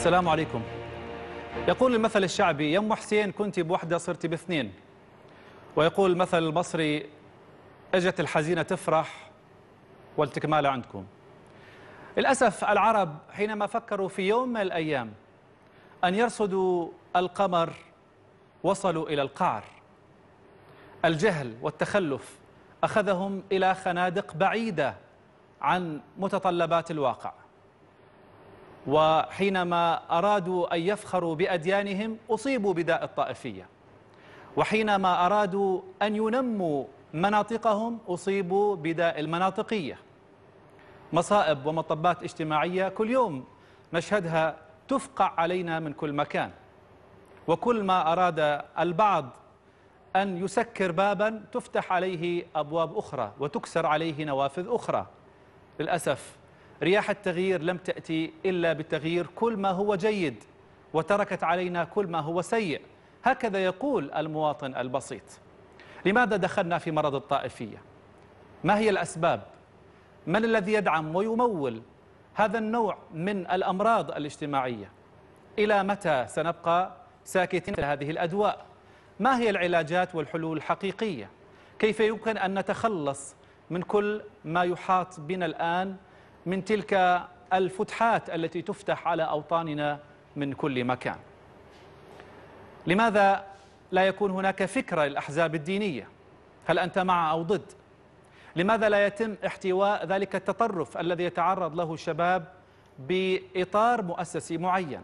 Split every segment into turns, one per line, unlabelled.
السلام عليكم يقول المثل الشعبي يا ام حسين كنت بوحده صرت باثنين ويقول المثل المصري اجت الحزينه تفرح والتكمال عندكم للاسف العرب حينما فكروا في يوم من الايام ان يرصدوا القمر وصلوا الى القعر الجهل والتخلف اخذهم الى خنادق بعيده عن متطلبات الواقع وحينما أرادوا أن يفخروا بأديانهم أصيبوا بداء الطائفية وحينما أرادوا أن ينموا مناطقهم أصيبوا بداء المناطقية مصائب ومطبات اجتماعية كل يوم نشهدها تفقع علينا من كل مكان وكل ما أراد البعض أن يسكر بابا تفتح عليه أبواب أخرى وتكسر عليه نوافذ أخرى للأسف رياح التغيير لم تأتي إلا بتغيير كل ما هو جيد وتركت علينا كل ما هو سيء هكذا يقول المواطن البسيط لماذا دخلنا في مرض الطائفية؟ ما هي الأسباب؟ من الذي يدعم ويمول هذا النوع من الأمراض الاجتماعية؟ إلى متى سنبقى ساكتين في هذه الأدواء؟ ما هي العلاجات والحلول الحقيقية؟ كيف يمكن أن نتخلص من كل ما يحاط بنا الآن؟ من تلك الفتحات التي تفتح على أوطاننا من كل مكان لماذا لا يكون هناك فكرة للأحزاب الدينية هل أنت مع أو ضد لماذا لا يتم احتواء ذلك التطرف الذي يتعرض له الشباب بإطار مؤسسي معين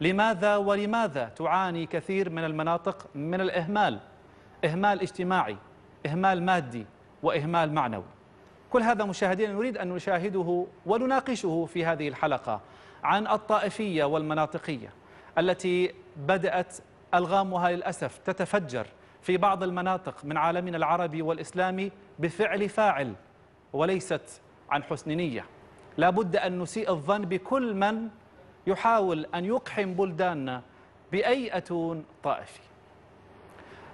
لماذا ولماذا تعاني كثير من المناطق من الإهمال إهمال اجتماعي إهمال مادي وإهمال معنوي كل هذا مشاهدينا نريد أن نشاهده ونناقشه في هذه الحلقة عن الطائفية والمناطقية التي بدأت ألغامها للأسف تتفجر في بعض المناطق من عالمنا العربي والإسلامي بفعل فاعل وليست عن حسن نية لا بد أن نسيء الظن بكل من يحاول أن يقحم بلداننا بأي أتون طائفي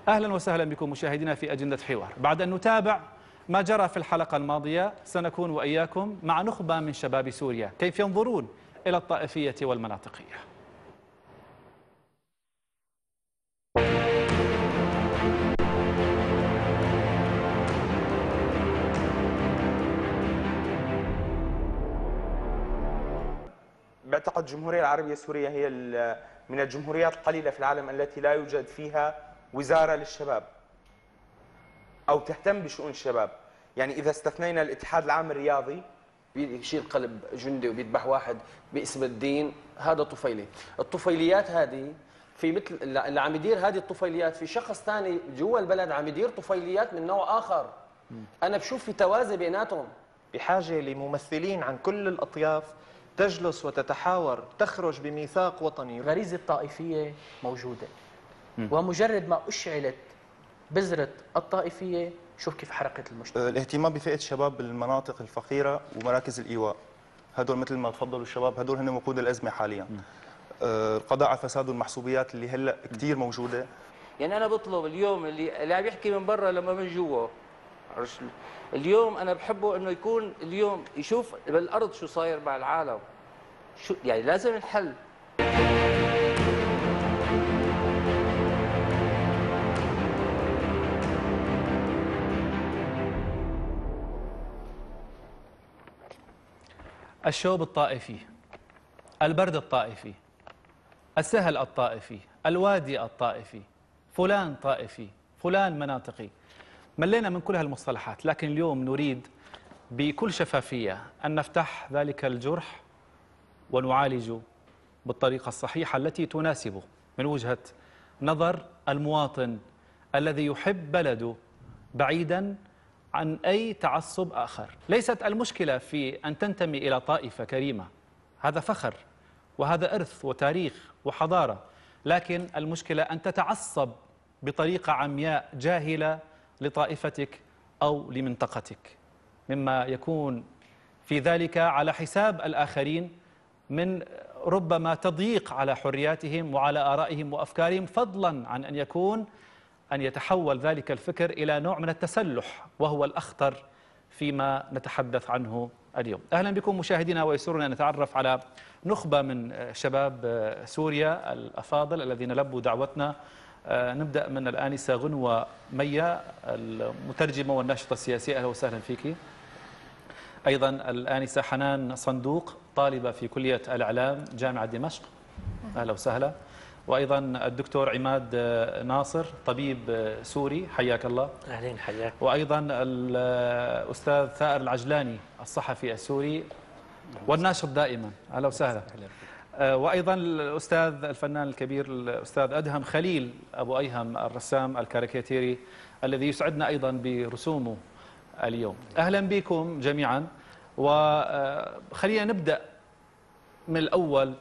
أهلا وسهلا بكم مشاهدينا في أجندة حوار بعد أن نتابع ما جرى في الحلقة الماضية سنكون وإياكم مع نخبة من شباب سوريا كيف ينظرون إلى الطائفية والمناطقية بعتقد الجمهورية العربية السورية هي من الجمهوريات القليلة في العالم التي لا يوجد فيها وزارة للشباب او تهتم بشؤون الشباب يعني اذا استثنينا الاتحاد العام الرياضي بيشيل قلب جندي وبيذبح واحد باسم الدين هذا طفيلي الطفيليات هذه في مثل اللي عم يدير هذه الطفيليات في شخص ثاني جوا البلد عم يدير طفيليات من نوع اخر انا بشوف في توازي بيناتهم بحاجه لممثلين عن كل الاطياف تجلس وتتحاور تخرج
بميثاق وطني غريزه الطائفيه موجوده ومجرد ما اشعلت بذره الطائفيه شوف كيف حركت المجتمع
أه، الاهتمام بفئه الشباب بالمناطق الفقيره ومراكز الايواء هدول مثل ما تفضلوا الشباب هدول هن وقود الازمه حاليا القضاء أه، على الفساد والمحسوبيات اللي هلا كثير موجوده يعني انا بطلب اليوم اللي اللي عم يحكي من برا لما من جوا اليوم انا بحبه انه يكون اليوم يشوف بالارض شو صاير مع العالم شو يعني لازم you. الشوب الطائفي البرد الطائفي السهل الطائفي الوادي الطائفي فلان طائفي فلان مناطقي ملينا من كل هالمصطلحات لكن اليوم نريد بكل شفافية أن نفتح ذلك الجرح ونعالج بالطريقة الصحيحة التي تناسبه من وجهة نظر المواطن الذي يحب بلده بعيدا عن أي تعصب آخر ليست المشكلة في أن تنتمي إلى طائفة كريمة هذا فخر وهذا إرث وتاريخ وحضارة لكن المشكلة أن تتعصب بطريقة عمياء جاهلة لطائفتك أو لمنطقتك مما يكون في ذلك على حساب الآخرين من ربما تضييق على حرياتهم وعلى آرائهم وأفكارهم فضلا عن أن يكون أن يتحول ذلك الفكر إلى نوع من التسلح وهو الأخطر فيما نتحدث عنه اليوم أهلا بكم مشاهدينا ويسرنا أن نتعرف على نخبة من شباب سوريا الأفاضل الذين لبوا دعوتنا آه، نبدأ من الآنسة غنوة مية المترجمة والناشطة السياسية أهلا وسهلا فيك أيضا الآنسة حنان صندوق طالبة في كلية الإعلام جامعة دمشق أهلا وسهلا وايضا الدكتور عماد آه، ناصر طبيب آه، سوري حياك الله اهلين حياك وايضا الاستاذ آه، ثائر العجلاني الصحفي السوري والناشط دائما اهلا وسهلا وايضا الاستاذ الفنان الكبير الاستاذ ادهم خليل ابو ايهم الرسام الكاريكاتيري الذي يسعدنا ايضا برسومه اليوم اهلا بكم جميعا وخلينا نبدا من الاول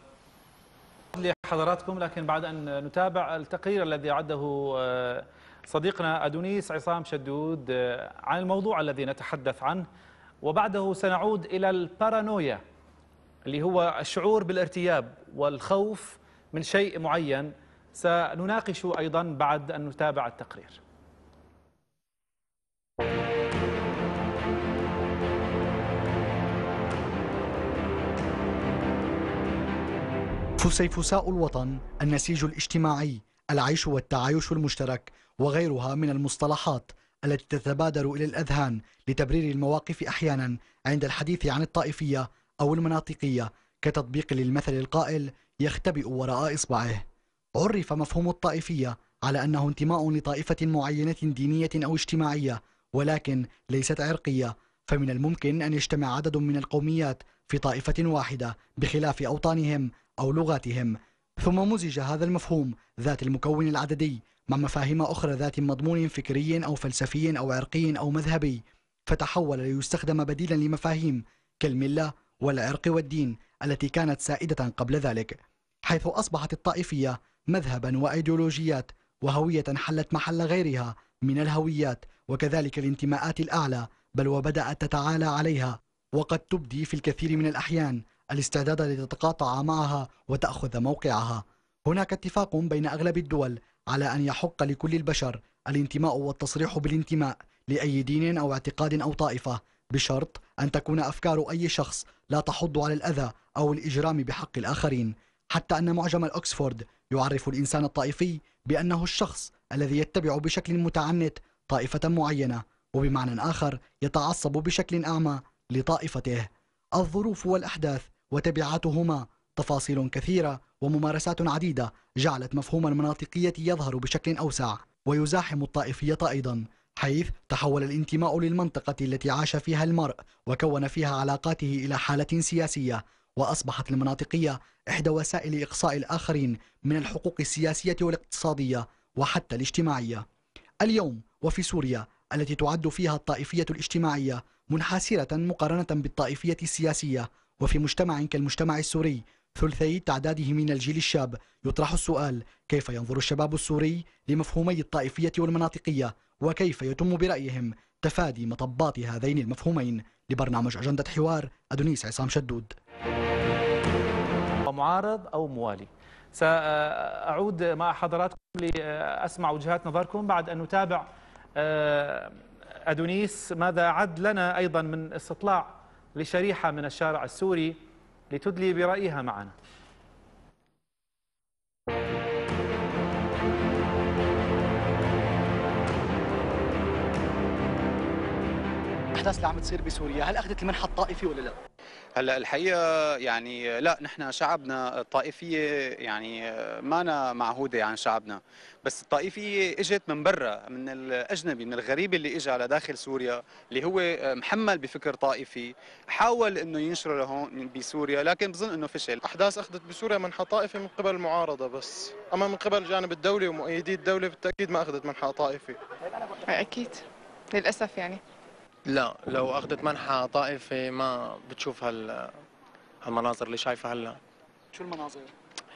حضراتكم لكن بعد أن نتابع التقرير الذي عده آه، صديقنا أدونيس عصام شدود آه، عن الموضوع الذي نتحدث عنه وبعده سنعود إلى البارانويا اللي هو الشعور بالارتياب والخوف من شيء معين سنناقش أيضا بعد أن نتابع التقرير
فسيفساء الوطن النسيج الاجتماعي العيش والتعايش المشترك وغيرها من المصطلحات التي تتبادر إلى الأذهان لتبرير المواقف أحيانا عند الحديث عن الطائفية أو المناطقية كتطبيق للمثل القائل يختبئ وراء إصبعه عرف مفهوم الطائفية على أنه انتماء لطائفة معينة دينية أو اجتماعية ولكن ليست عرقية فمن الممكن أن يجتمع عدد من القوميات في طائفة واحدة بخلاف أوطانهم أو لغاتهم ثم مزج هذا المفهوم ذات المكون العددي مع مفاهيم أخرى ذات مضمون فكري أو فلسفي أو عرقي أو مذهبي فتحول ليستخدم بديلا لمفاهيم كالملة والعرق والدين التي كانت سائدة قبل ذلك حيث أصبحت الطائفية مذهبا وأيديولوجيات وهوية حلت محل غيرها من الهويات وكذلك الانتماءات الأعلى بل وبدأت تتعالى عليها وقد تبدي في الكثير من الأحيان الاستعداد لتتقاطع معها وتأخذ موقعها هناك اتفاق بين أغلب الدول على أن يحق لكل البشر الانتماء والتصريح بالانتماء لأي دين أو اعتقاد أو طائفة بشرط أن تكون أفكار أي شخص لا تحض على الأذى أو الإجرام بحق الآخرين حتى أن معجم الأكسفورد يعرف الإنسان الطائفي بأنه الشخص الذي يتبع بشكل متعنت طائفة معينة وبمعنى آخر يتعصب بشكل أعمى لطائفته الظروف والأحداث وتبعاتهما تفاصيل كثيرة وممارسات عديدة جعلت مفهوم المناطقية يظهر بشكل أوسع ويزاحم الطائفية أيضا حيث تحول الانتماء للمنطقة التي عاش فيها المرء وكون فيها علاقاته إلى حالة سياسية وأصبحت المناطقية إحدى وسائل إقصاء الآخرين من الحقوق السياسية والاقتصادية وحتى الاجتماعية اليوم وفي سوريا التي تعد فيها الطائفية الاجتماعية منحسرة مقارنة بالطائفية السياسية وفي مجتمع كالمجتمع السوري ثلثي تعداده من الجيل الشاب يطرح السؤال كيف ينظر الشباب السوري لمفهومي الطائفية والمناطقية وكيف يتم برأيهم تفادي مطبات هذين المفهومين لبرنامج أجندة حوار أدونيس عصام شدود
معارض أو موالي سأعود مع حضراتكم لأسمع وجهات نظركم بعد أن نتابع آه، أدونيس ماذا عد لنا أيضا من استطلاع لشريحة من الشارع السوري لتدلي برأيها معنا
الاحداث اللي عم تصير بسوريا هل اخذت المنحة الطائفي ولا لا
هلا الحقيقه يعني لا نحن شعبنا الطائفيه يعني ما أنا معهوده عن شعبنا بس الطائفيه اجت من برا من الاجنبي من الغريب اللي اجى على داخل سوريا اللي هو محمل بفكر طائفي
حاول انه ينشره لهون بسوريا لكن بظن انه فشل احداث اخذت بسوريا منحة طائفي من قبل المعارضه بس اما من قبل الجانب الدولي ومؤيدي الدوله بالتاكيد ما اخذت منحة طائفي
اكيد للاسف يعني
لا لو اخذت منحة
طائفة ما بتشوف هال هالمناظر اللي شايفها هلا شو المناظر؟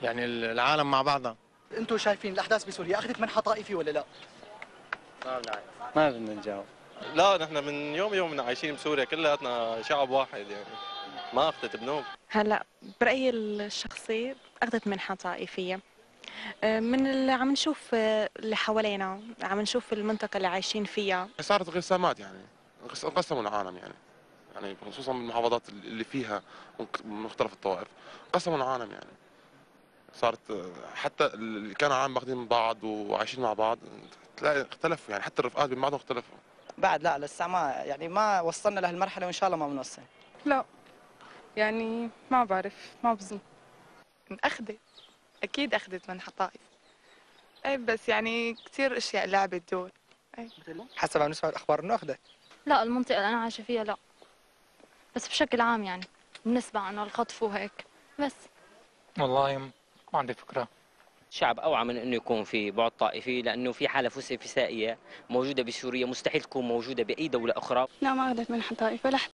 يعني العالم مع بعضها
انتم شايفين الاحداث بسوريا اخذت منحة طائفي ولا لا؟ ما بنعرف
ما بدنا نجاوب لا نحن من يوم من عايشين بسوريا كلياتنا شعب واحد يعني ما اخذت بنوب هلا برايي الشخصي اخذت منحة طائفية من اللي عم نشوف اللي حوالينا عم نشوف المنطقة اللي عايشين فيها
صارت غسامات يعني انقسموا العالم يعني يعني خصوصا بالمحافظات اللي فيها مختلف الطوائف انقسموا العالم يعني صارت حتى اللي كانوا عام باخذين من بعض وعايشين مع بعض تلاقي اختلفوا يعني حتى الرفقات بين بعضهم اختلفوا
بعد لا لسه ما يعني ما وصلنا لهالمرحله وان شاء الله ما بنوصل لا يعني ما بعرف ما بظن اخذت اكيد اخذت من حطائف اي بس يعني كثير اشياء لعبت
دور إيه. حسب ما نسمع الاخبار انه اخذت لا المنطقة اللي أنا عايشة فيها لا بس بشكل عام يعني بنسمع إنه الخطف وهيك بس والله
ما عندي فكرة شعب اوعى من انه يكون في بعد طائفي لانه في حاله فسيفسائيه موجوده بسوريا مستحيل تكون موجوده باي دوله اخرى لا ما اخذت منها طائفه لحتى